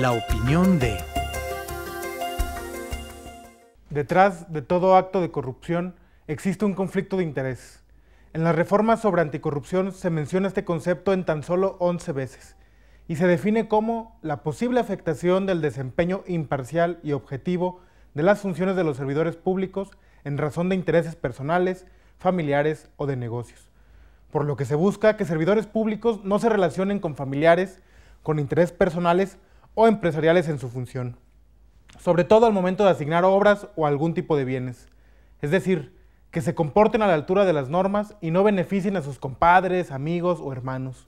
La opinión de... Detrás de todo acto de corrupción existe un conflicto de interés. En las reformas sobre anticorrupción se menciona este concepto en tan solo 11 veces y se define como la posible afectación del desempeño imparcial y objetivo de las funciones de los servidores públicos en razón de intereses personales, familiares o de negocios. Por lo que se busca que servidores públicos no se relacionen con familiares, con intereses personales o empresariales en su función, sobre todo al momento de asignar obras o algún tipo de bienes. Es decir, que se comporten a la altura de las normas y no beneficien a sus compadres, amigos o hermanos.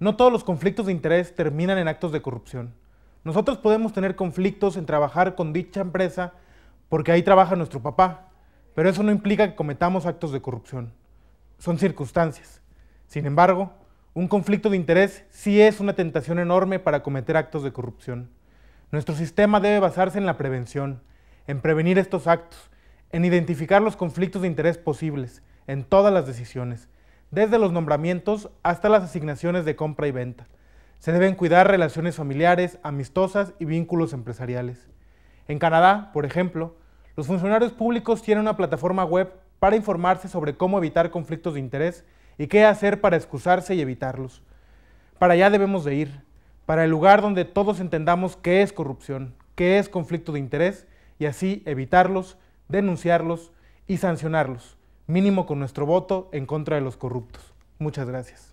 No todos los conflictos de interés terminan en actos de corrupción. Nosotros podemos tener conflictos en trabajar con dicha empresa porque ahí trabaja nuestro papá, pero eso no implica que cometamos actos de corrupción. Son circunstancias. Sin embargo, un conflicto de interés sí es una tentación enorme para cometer actos de corrupción. Nuestro sistema debe basarse en la prevención, en prevenir estos actos, en identificar los conflictos de interés posibles en todas las decisiones, desde los nombramientos hasta las asignaciones de compra y venta. Se deben cuidar relaciones familiares, amistosas y vínculos empresariales. En Canadá, por ejemplo, los funcionarios públicos tienen una plataforma web para informarse sobre cómo evitar conflictos de interés y qué hacer para excusarse y evitarlos. Para allá debemos de ir, para el lugar donde todos entendamos qué es corrupción, qué es conflicto de interés y así evitarlos, denunciarlos y sancionarlos, mínimo con nuestro voto en contra de los corruptos. Muchas gracias.